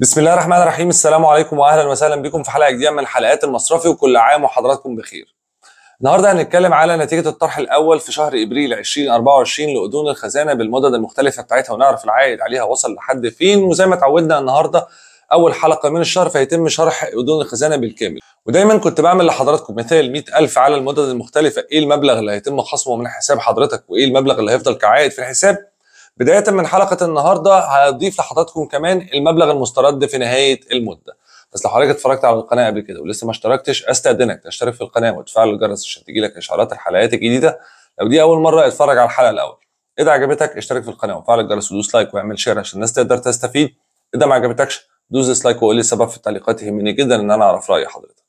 بسم الله الرحمن الرحيم السلام عليكم واهلا وسهلا بكم في حلقه جديده من حلقات المصرفي وكل عام وحضراتكم بخير. النهارده هنتكلم على نتيجه الطرح الاول في شهر ابريل 2024 لاذون الخزانه بالمدد المختلفه بتاعتها ونعرف العائد عليها وصل لحد فين وزي ما اتعودنا النهارده اول حلقه من الشهر فيتم شرح اذون الخزانه بالكامل ودايما كنت بعمل لحضراتكم مثال 100000 على المدد المختلفه ايه المبلغ اللي هيتم خصمه من حساب حضرتك وايه المبلغ اللي هيفضل كعائد في الحساب بداية من حلقة النهاردة هضيف لحضراتكم كمان المبلغ المسترد في نهاية المدة بس لو حضرتك اتفرجت على القناة قبل كده ولسه ما اشتركتش استأذنك تشترك في القناة وتفعل الجرس عشان تجيلك إشعارات الحلقات الجديدة لو دي أول مرة اتفرج على الحلقة الأول إذا عجبتك اشترك في القناة وفعل الجرس ودوس لايك واعمل شير عشان الناس تقدر تستفيد إذا ما عجبتكش دوس لايك وقول لي السبب في التعليقات يهمني جدا إن أنا أعرف رأي حضرتك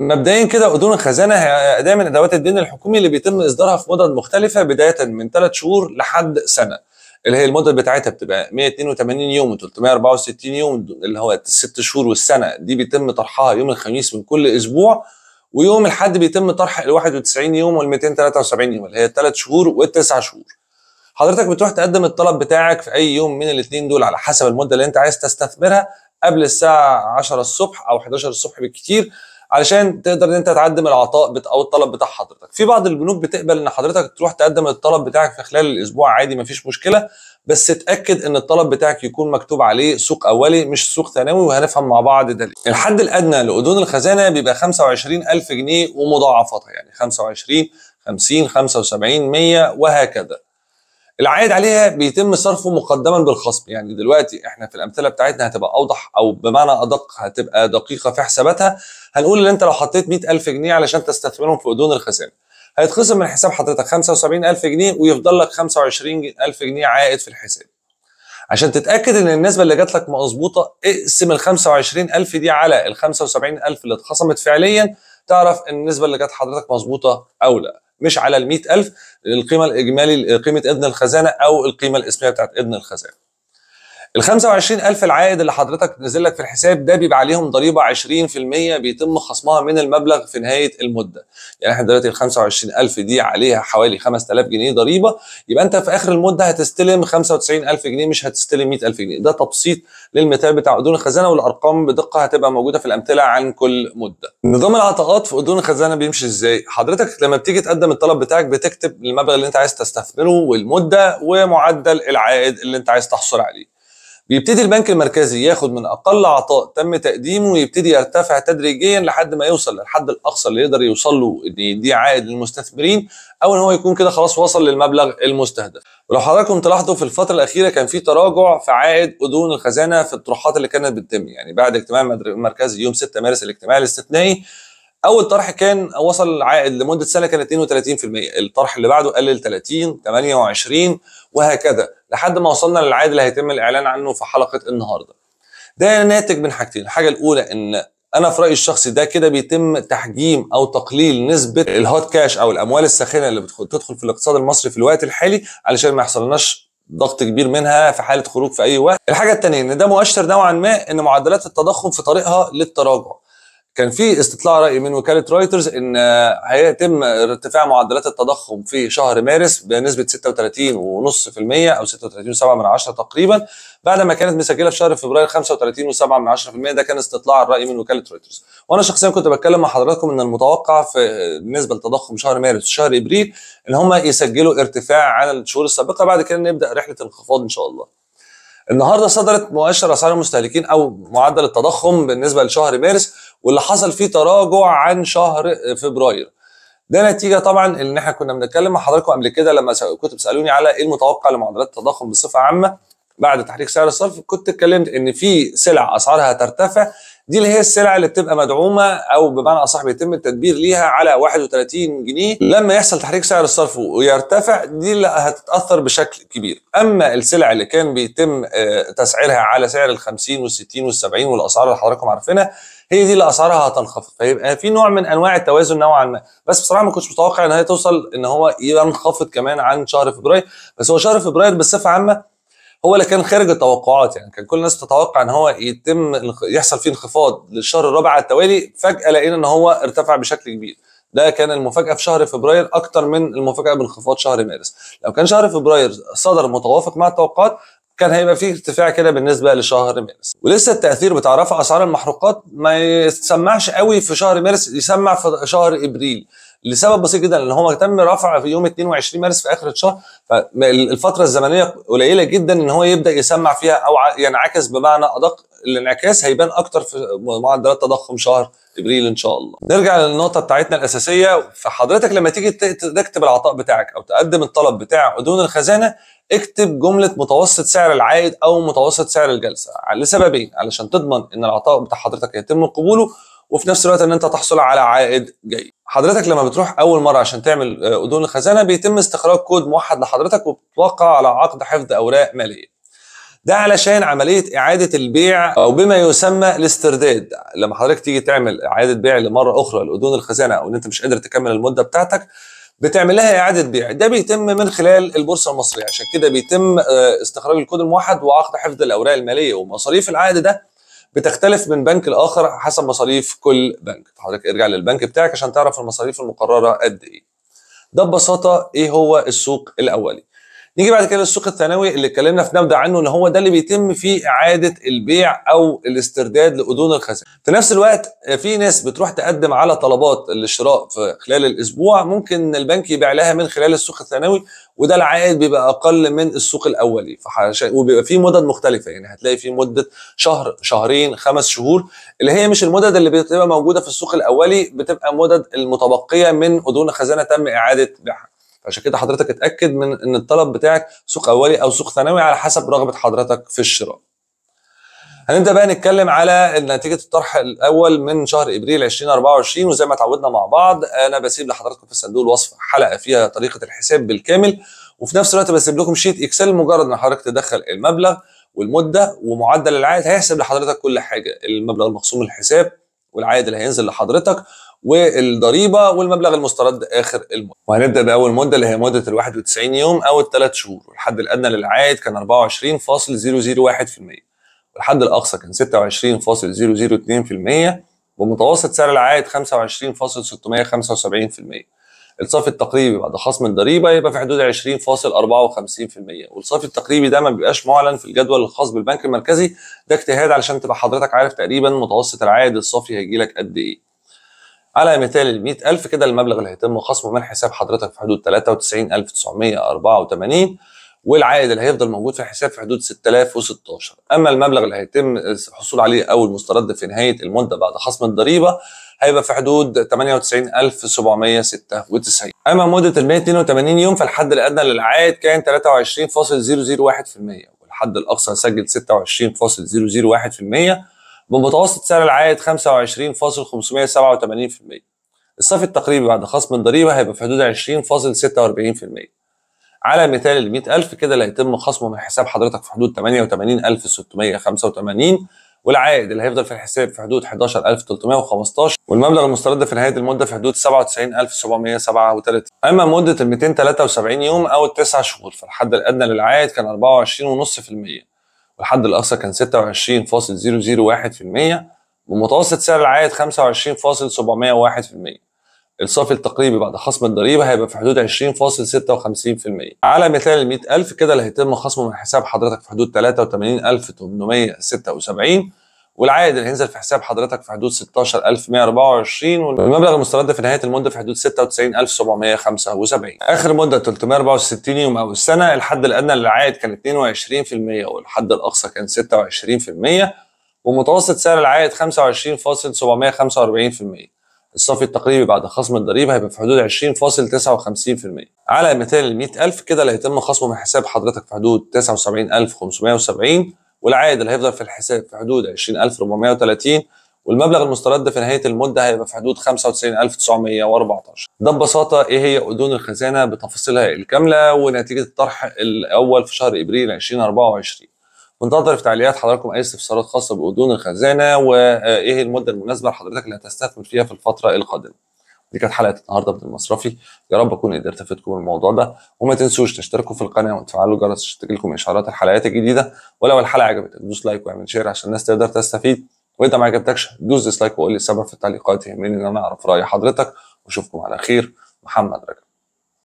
مبدئيا كده اذون الخزانه هي اداه من ادوات الدين الحكومي اللي بيتم اصدارها في مدد مختلفه بدايه من ثلاث شهور لحد سنه اللي هي المدد بتاعتها بتبقى 182 يوم و364 يوم اللي هو الست شهور والسنه دي بيتم طرحها يوم الخميس من كل اسبوع ويوم الحد بيتم طرح ال 91 يوم وال 273 يوم اللي هي الثلاث شهور والتسع شهور. حضرتك بتروح تقدم الطلب بتاعك في اي يوم من الاثنين دول على حسب المده اللي انت عايز تستثمرها قبل الساعه 10 الصبح او 11 الصبح بالكثير علشان تقدر ان انت تقدم العطاء بت او الطلب بتاع حضرتك في بعض البنوك بتقبل ان حضرتك تروح تقدم الطلب بتاعك في خلال الاسبوع عادي مفيش مشكله بس اتاكد ان الطلب بتاعك يكون مكتوب عليه سوق اولي مش سوق ثانوي وهنفهم مع بعض ده ليه الحد الادنى لاذون الخزانه بيبقى 25000 جنيه ومضاعفاتها يعني 25 50 75 100 وهكذا العائد عليها بيتم صرفه مقدما بالخصم يعني دلوقتي احنا في الامثله بتاعتنا هتبقى اوضح او بمعنى ادق هتبقى دقيقه في حساباتها هنقول ان انت لو حطيت 100000 جنيه علشان تستثمرهم في ادون الخزانه هيتخصم من حساب حضرتك 75000 جنيه ويفضل لك 25000 جنيه عائد في الحساب عشان تتاكد ان النسبه اللي جات لك مظبوطه اقسم ال 25000 دي على ال 75000 اللي اتخصمت فعليا تعرف ان النسبه اللي جات حضرتك مظبوطه او لا مش على ال 100000 القيمه الاجمالي قيمه اذن الخزانه او القيمه الاسميه بتاعت اذن الخزانه ال 25000 العائد اللي حضرتك نازل لك في الحساب ده بيبقى عليهم ضريبه 20% بيتم خصمها من المبلغ في نهايه المده يعني احنا دلوقتي ال 25000 دي عليها حوالي 5000 جنيه ضريبه يبقى انت في اخر المده هتستلم 95000 جنيه مش هتستلم 100000 جنيه ده تبسيط للمثال بتاع اذون الخزانه والارقام بدقه هتبقى موجوده في الامثله عن كل مده نظام العطاءات في اذون الخزانه بيمشي ازاي حضرتك لما بتيجي تقدم الطلب بتاعك بتكتب المبلغ اللي انت عايز تستثمره والمده ومعدل العائد اللي انت عايز تحصل عليه بيبتدي البنك المركزي ياخد من اقل عطاء تم تقديمه ويبتدي يرتفع تدريجيا لحد ما يوصل للحد الاقصى اللي يقدر يوصل له ان يديه عائد للمستثمرين او ان هو يكون كده خلاص وصل للمبلغ المستهدف ولو حضراتكم تلاحظوا في الفتره الاخيره كان في تراجع في عائد اذون الخزانه في الطروحات اللي كانت بتتم يعني بعد اجتماع المركزي يوم 6 مارس الاجتماع الاستثنائي اول طرح كان وصل عائد لمده سنه كان 32% الطرح اللي بعده قلل 30 28 وهكذا لحد ما وصلنا للعائد اللي هيتم الاعلان عنه في حلقه النهارده ده يعني ناتج من حاجتين الحاجه الاولى ان انا في رايي الشخصي ده كده بيتم تحجيم او تقليل نسبه الهوت كاش او الاموال الساخنه اللي بتدخل في الاقتصاد المصري في الوقت الحالي علشان ما يحصلناش ضغط كبير منها في حاله خروج في اي وقت الحاجه الثانيه ان ده مؤشر نوعا ما ان معدلات التضخم في طريقها للتراجع كان في استطلاع راي من وكاله رويترز ان آه، هيتم ارتفاع معدلات التضخم في شهر مارس بنسبه 36.5% او 36.7 تقريبا بعد ما كانت مسجله في شهر فبراير 35.7 ده كان استطلاع الراي من وكاله رويترز وانا شخصيا كنت بتكلم مع حضراتكم ان المتوقع في بالنسبه لتضخم شهر مارس وشهر ابريل ان هم يسجلوا ارتفاع عن الشهور السابقه بعد كده نبدا رحله الانخفاض ان شاء الله النهارده صدرت مؤشر اسعار المستهلكين او معدل التضخم بالنسبه لشهر مارس واللي حصل فيه تراجع عن شهر فبراير ده نتيجه طبعا ان احنا كنا بنتكلم مع حضراتكم قبل كده لما كنتوا بتسالوني على ايه المتوقع لمعدلات التضخم بصفه عامه بعد تحريك سعر الصرف كنت اتكلمت ان في سلع اسعارها هترتفع دي اللي هي السلع اللي بتبقى مدعومه او بمعنى اصح بيتم التدبير ليها على 31 جنيه لما يحصل تحريك سعر الصرف ويرتفع دي اللي هتتاثر بشكل كبير اما السلع اللي كان بيتم آه، تسعيرها على سعر ال 50 وال 60 وال 70 والاسعار اللي حضراتكم عارفينها هي دي اللي اسعارها هتنخفض فيبقى في نوع من انواع التوازن نوعا ما بس بصراحه ما كنتش متوقع ان هي توصل ان هو ينخفض كمان عن شهر فبراير بس هو شهر فبراير بصفه عامه هو اللي كان خارج التوقعات يعني كان كل الناس تتوقع ان هو يتم يحصل فيه انخفاض للشهر الرابع على التوالي فجاه لقينا ان هو ارتفع بشكل كبير ده كان المفاجاه في شهر فبراير اكتر من المفاجاه بانخفاض شهر مارس لو كان شهر فبراير صدر متوافق مع التوقعات كان هيبقى فيه ارتفاع كده بالنسبه لشهر مارس ولسه التاثير بتاع رفع اسعار المحروقات ما يسمعش قوي في شهر مارس يسمع في شهر ابريل لسبب بسيط جدا ان هو تم رفع في يوم 22 مارس في اخر الشهر فالفتره الزمنيه قليله جدا ان هو يبدا يسمع فيها او ينعكس يعني بمعنى ادق الانعكاس هيبان اكتر في معدلات تضخم شهر ابريل ان شاء الله نرجع للنقطه بتاعتنا الاساسيه فحضرتك لما تيجي تكتب العطاء بتاعك او تقدم الطلب بتاع اذون الخزانه اكتب جمله متوسط سعر العائد او متوسط سعر الجلسه لسببين علشان تضمن ان العطاء بتاع حضرتك يتم قبوله وفي نفس الوقت ان انت تحصل على عائد جيد حضرتك لما بتروح اول مره عشان تعمل اذون الخزانه بيتم استخراج كود موحد لحضرتك وبتوقع على عقد حفظ اوراق ماليه ده علشان عمليه اعاده البيع او بما يسمى الاسترداد لما حضرتك تيجي تعمل اعاده بيع لمره اخرى لادون الخزانه او ان انت مش قادر تكمل المده بتاعتك بتعمل لها اعاده بيع ده بيتم من خلال البورصه المصريه عشان كده بيتم آه، استخراج الكود الموحد وعقد حفظ الاوراق الماليه ومصاريف العقد ده بتختلف من بنك لاخر حسب مصاريف كل بنك فحضرتك ارجع للبنك بتاعك عشان تعرف المصاريف المقرره قد ايه ده ببساطه ايه هو السوق الاولي نيجي بعد كده للسوق الثانوي اللي اتكلمنا في نبدا عنه ان هو ده اللي بيتم فيه اعاده البيع او الاسترداد لاذون الخزان في نفس الوقت آه، في ناس بتروح تقدم على طلبات الشراء في خلال الاسبوع ممكن البنك يبيع لها من خلال السوق الثانوي وده العائد بيبقى اقل من السوق الاولي فحش... وبيبقى في مدد مختلفه يعني هتلاقي في مده شهر شهرين خمس شهور اللي هي مش المدد اللي بتبقى موجوده في السوق الاولي بتبقى مدد المتبقيه من اذون خزانه تم اعاده بيعها عشان كده حضرتك اتاكد من ان الطلب بتاعك سوق اولي او سوق ثانوي على حسب رغبه حضرتك في الشراء هنبدا بقى نتكلم على نتيجه الطرح الاول من شهر ابريل 2024 وزي ما اتعودنا مع بعض انا بسيب لحضراتكم في صندوق الوصف حلقه فيها طريقه الحساب بالكامل وفي نفس الوقت بسيب لكم شيت اكسل مجرد ان حضرتك تدخل المبلغ والمده ومعدل العائد هيحسب لحضرتك كل حاجه المبلغ المخصوم الحساب والعائد اللي هينزل لحضرتك والضريبه والمبلغ المسترد اخر المده وهنبدا باول مده اللي هي مده ال 91 يوم او الثلاث شهور والحد الادنى للعائد كان 24.001% والحد الاقصى كان 26.002% ومتوسط سعر العائد 25.675% الصافي التقريبي بعد خصم الضريبه يبقى في حدود 20.54% والصافي التقريبي ده ما بيبقاش معلن في الجدول الخاص بالبنك المركزي ده اجتهاد علشان تبقى حضرتك عارف تقريبا متوسط العائد الصافي هيجي لك قد ايه على مثال ال 100000 كده المبلغ اللي هيتم خصمه من حساب حضرتك في حدود 93984 والعائد اللي هيفضل موجود في الحساب في حدود 6016 اما المبلغ اللي هيتم الحصول عليه او المسترد في نهايه المده بعد خصم الضريبه هيبقى في حدود 98796 اما مده ال 182 يوم فالحد الادنى للعائد كان 23.001% والحد الاقصى سجل 26.001% بمتوسط سعر العائد 25.587%. الصافي التقريبي بعد خصم الضريبة هيبقى في حدود 20.46%. على مثال ال 100000 كده اللي هيتم خصمه من حساب حضرتك في حدود 88685 والعائد اللي هيفضل في الحساب في حدود 11315 والمبلغ المسترد في نهايه المده في حدود 97737 اما مده ال 273 يوم او التسع شهور فالحد الادنى للعائد كان 24.5% والحد الاقصى كان 26.001% ومتوسط سعر العائد 25.701% الصافي التقريبي بعد خصم الضريبه هيبقى في حدود 20.56% على مثال ال 100000 كده اللي هيتم خصمه من حساب حضرتك في حدود 83876 والعائد اللي هينزل في حساب حضرتك في حدود 16124 والمبلغ المسترد في نهايه المده في حدود 96775 اخر مده 364 يوم او السنه الحد الادنى للعائد كان 22% والحد الاقصى كان 26% ومتوسط سعر العائد 25.745% الصافي التقريبي بعد خصم الضريبه هيبقى في حدود 20.59% على مثال ال 100000 كده اللي هيتم خصمه من حساب حضرتك في حدود 79570 والعائد اللي هيفضل في الحساب في حدود 20430 والمبلغ المسترد في نهايه المده هيبقى في حدود 95914 ده ببساطه ايه هي اذون الخزانه بتفاصيلها الكامله ونتيجه الطرح الاول في شهر ابريل 2024 بنتظر في تعليقات حضراتكم اي استفسارات خاصه بادون الخزانه وايه المده المناسبه لحضرتك اللي هتستثمر فيها في الفتره القادمه دي كانت حلقه النهارده من المصرفي يا رب اكون قدرت افيدكم بالموضوع ده وما تنسوش تشتركوا في القناه وتفعلوا الجرس عشان تجيلكم اشعارات الحلقات الجديده ولو الحلقه عجبتك دوس لايك واعمل شير عشان الناس تقدر تستفيد وانت ما عجبتكش دوس ديسلايك وقول لي السبب في التعليقات يهمني ان انا اعرف راي حضرتك واشوفكم على خير محمد رجب